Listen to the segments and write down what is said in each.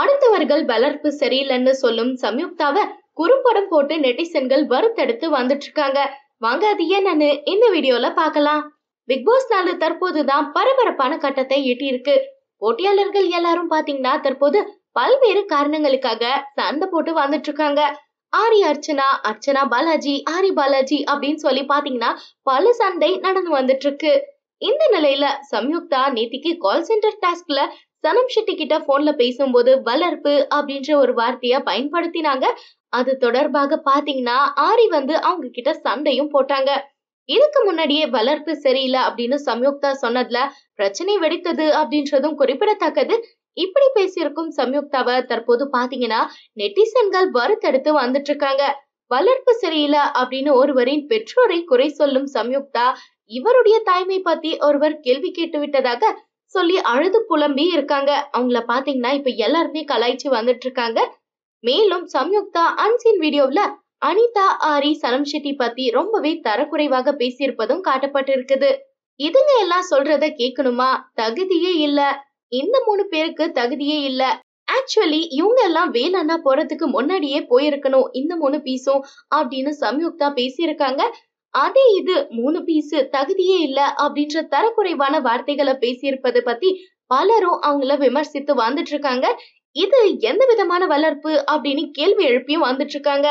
அடுத்தவர்கள் வளர்ப்பு சரியில்லைன்னு சொல்லும் சம்யுக்தாவை குறும்படம் போட்டு நெட்டிசன்கள் வறுத்தெடுத்து வந்துட்டு இருக்காங்க வாங்க அது என்னன்னு இந்த வீடியோல பாக்கலாம் பிக் பாஸ் நாலு தற்போதுதான் பரபரப்பான கட்டத்தை எட்டியிருக்கு போட்டியாளர்கள் எல்லாரும் பாத்தீங்கன்னா தற்போது பல்வேறு காரணங்களுக்காக சண்டை போட்டு வந்துட்டு இருக்காங்க ஆரி அர்ச்சனா அர்ச்சனா பாலாஜி ஆரி பாலாஜி அப்படின்னு சொல்லி பாத்தீங்கன்னா பல சண்டை நடந்து வந்துட்டு இருக்கு இந்த நிலையில சம்யுக்தா நேத்திக்கு கால் சென்டர் டாஸ்க்ல சனம் ஷெட்டி கிட்ட போன்ல பேசும்போது வளர்ப்பு அப்படின்ற ஒரு வார்த்தைய பயன்படுத்தினாங்க அது தொடர்பாக பாத்தீங்கன்னா ஆரி வந்து அவங்க கிட்ட சண்டையும் போட்டாங்க இதுக்கு முன்னாடியே வளர்ப்பு சரியில்லை அப்படின்னு சம்யுக்தா சொன்னதுல பிரச்சனை வெடித்தது அப்படின்றதும் குறிப்பிடத்தக்கது இப்படி பேசியிருக்கும் சம்யுக்தாவை தற்போது பாத்தீங்கன்னா நெட்டிசன்கள் வறுத்தெடுத்து வந்துட்டு இருக்காங்க வளர்ப்பு சரியில்லை அப்படின்னு ஒருவரின் பெற்றோரை குறை சொல்லும் சம்யுக்தா இவருடைய தாய்மை பத்தி ஒருவர் கேள்வி கேட்டு விட்டதாக சொல்லி அழுது புலம்பி இருக்காங்க அவங்கள பாத்தீங்கன்னா இப்ப எல்லாருமே கலாய்ச்சி வந்துட்டு இருக்காங்க மேலும் சம்யுக்தா அன்சின் வீடியோவில் அனிதா ஆரி சனம் ஷெட்டி பத்தி ரொம்பவே தரக்குறைவாக பேசியிருப்பதும் காட்டப்பட்டிருக்குது இதுங்க எல்லாம் சொல்றத கேட்கணுமா தகுதியே இல்ல இந்த மூணு பேருக்கு தகுதியே இல்ல ஆக்சுவலி இவங்க எல்லாம் வேலண்ணா போறதுக்கு முன்னாடியே போயிருக்கணும் இந்த மூணு பீஸும் அப்படின்னு சம்யுக்தா பேசியிருக்காங்க அது இது மூணு பீஸ் தகுதியே இல்ல அப்படின்ற தரக்குறைவான வார்த்தைகளை பேசியிருப்பது பத்தி பலரும் அவங்கள விமர்சித்து வந்துட்டு இருக்காங்க இது எந்த விதமான வளர்ப்பு அப்படின்னு கேள்வி எழுப்பியும் வந்துட்டு இருக்காங்க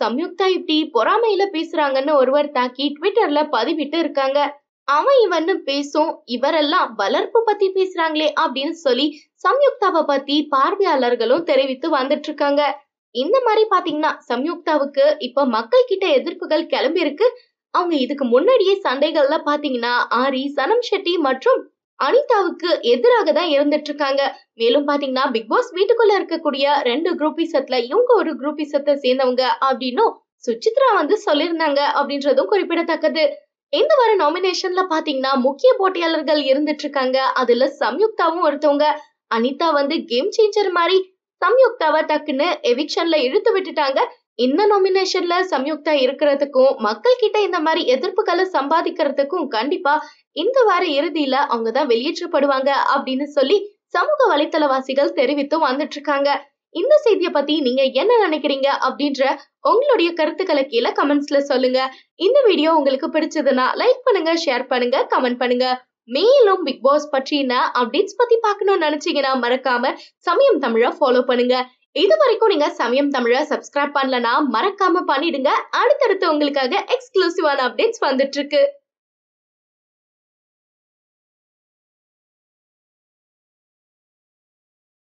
சம்யுக்தா இப்படி பொறாமையில பேசுறாங்கன்னு ஒருவர் தாக்கி ட்விட்டர்ல பதிவிட்டு இருக்காங்க அவன் இவன்னு பேசும் இவரெல்லாம் வளர்ப்பு பத்தி பேசுறாங்களே அப்படின்னு சொல்லி சம்யுக்தாவை பத்தி பார்வையாளர்களும் தெரிவித்து வந்துட்டு இருக்காங்க இந்த மாதிரி பாத்தீங்கன்னா சம்யுக்தாவுக்கு இப்ப மக்கள் கிட்ட எதிர்ப்புகள் கிளம்பி இருக்கு அவங்க இதுக்கு முன்னாடியே சண்டைகள்ல பாத்தீங்கன்னா ஆரி சனம் ஷெட்டி மற்றும் அனிதாவுக்கு எதிராக தான் இருந்துட்டு இருக்காங்க மேலும் பாத்தீங்கன்னா பிக் பாஸ் வீட்டுக்குள்ள இருக்கக்கூடிய ரெண்டு சத்துல இவங்க ஒரு குரூப்பிசத்தை சேர்ந்தவங்க அப்படின்னும் சுச்சித்ரா வந்து சொல்லியிருந்தாங்க அப்படின்றதும் குறிப்பிடத்தக்கது இந்த வர நாமினேஷன்ல பாத்தீங்கன்னா முக்கிய போட்டியாளர்கள் இருந்துட்டு இருக்காங்க அதுல சம்யுக்தாவும் ஒருத்தவங்க அனிதா வந்து கேம் சேஞ்சர் மாதிரி சம்யுக்தாவை டக்குன்னு எவிக்ஷன்ல இழுத்து விட்டுட்டாங்க இந்த நாமினேஷன்ல சம்யுக்தா இருக்கிறதுக்கும் மக்கள் கிட்ட இந்த மாதிரி எதிர்ப்புகளை சம்பாதிக்கிறதுக்கும் கண்டிப்பா இந்த வார இறுதியில அவங்க தான் வெளியேற்றப்படுவாங்க அப்படின்னு சொல்லி சமூக வலைத்தளவாசிகள் தெரிவித்து வந்துட்டு இருக்காங்க இந்த செய்தியை பத்தி நீங்க என்ன நினைக்கிறீங்க அப்படின்ற உங்களுடைய கருத்துக்களை கீழே கமெண்ட்ஸ்ல சொல்லுங்க இந்த வீடியோ உங்களுக்கு பிடிச்சதுன்னா லைக் பண்ணுங்க ஷேர் பண்ணுங்க கமெண்ட் பண்ணுங்க மேலும் பிக் பாஸ் பற்றின அப்டேட்ஸ் பத்தி பார்க்கணும்னு நினைச்சீங்கன்னா மறக்காம சமயம் தமிழை ஃபாலோ பண்ணுங்க இது வரைக்கும் நீங்க சமயம் தமிழ சப்ஸ்கிரைப் பண்ணலன்னா மறக்காம பண்ணிடுங்க அடுத்தடுத்து உங்களுக்காக எக்ஸ்க்ளூசிவான அப்டேட்ஸ் வந்துட்டு இருக்கு